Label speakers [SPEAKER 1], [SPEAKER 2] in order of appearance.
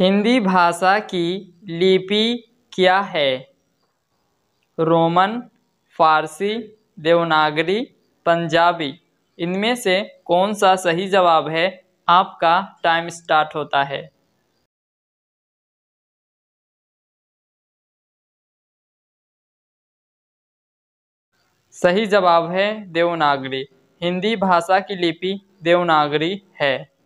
[SPEAKER 1] हिंदी भाषा की लिपि क्या है रोमन फारसी देवनागरी पंजाबी इनमें से कौन सा सही जवाब है आपका टाइम स्टार्ट होता
[SPEAKER 2] है सही जवाब है देवनागरी हिंदी भाषा की लिपि देवनागरी है